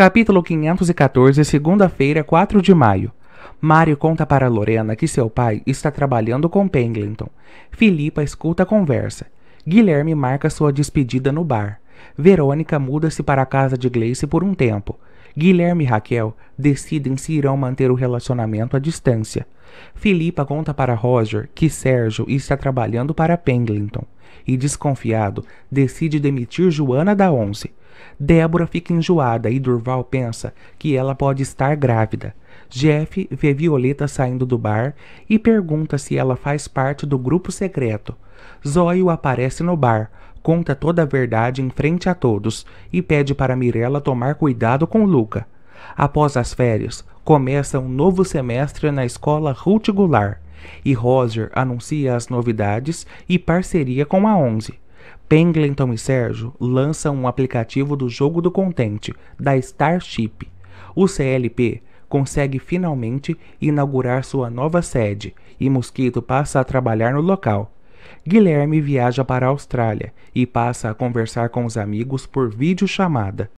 Capítulo 514, segunda-feira, 4 de maio. Mário conta para Lorena que seu pai está trabalhando com Penglinton. Filipa escuta a conversa. Guilherme marca sua despedida no bar. Verônica muda-se para a casa de Gleice por um tempo. Guilherme e Raquel decidem se irão manter o relacionamento à distância. Filipa conta para Roger que Sérgio está trabalhando para Penglington e, desconfiado, decide demitir Joana da Onze. Débora fica enjoada e Durval pensa que ela pode estar grávida. Jeff vê Violeta saindo do bar e pergunta se ela faz parte do grupo secreto. Zóio aparece no bar, conta toda a verdade em frente a todos e pede para Mirella tomar cuidado com Luca. Após as férias, começa um novo semestre na escola Ruth Goulart e Roger anuncia as novidades e parceria com a 11. Pengleton e Sérgio lançam um aplicativo do jogo do contente, da Starship. O CLP consegue finalmente inaugurar sua nova sede e Mosquito passa a trabalhar no local. Guilherme viaja para a Austrália e passa a conversar com os amigos por videochamada.